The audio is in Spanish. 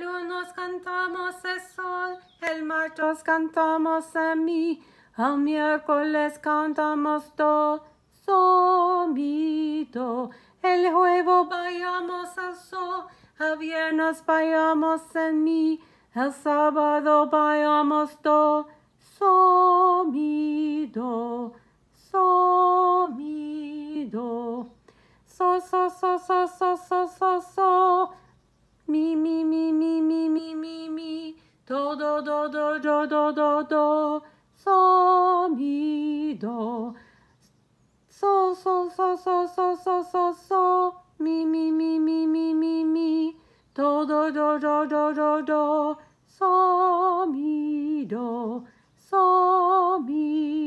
lunes cantamos el sol, el martes cantamos en mí, el miércoles cantamos todo so, mi, El jueves vayamos al sol, el viernes vayamos en mi, el sábado vayamos todo so, mi, do, mi, do. Do, do, do, do, do, do, do, do, so, mi, do. So, so, so, so, so, so, so, so, mi, mi, mi, mi, mi, mi, mi. Do, do, do, do, do, do, do, so, mi, do, so, mi,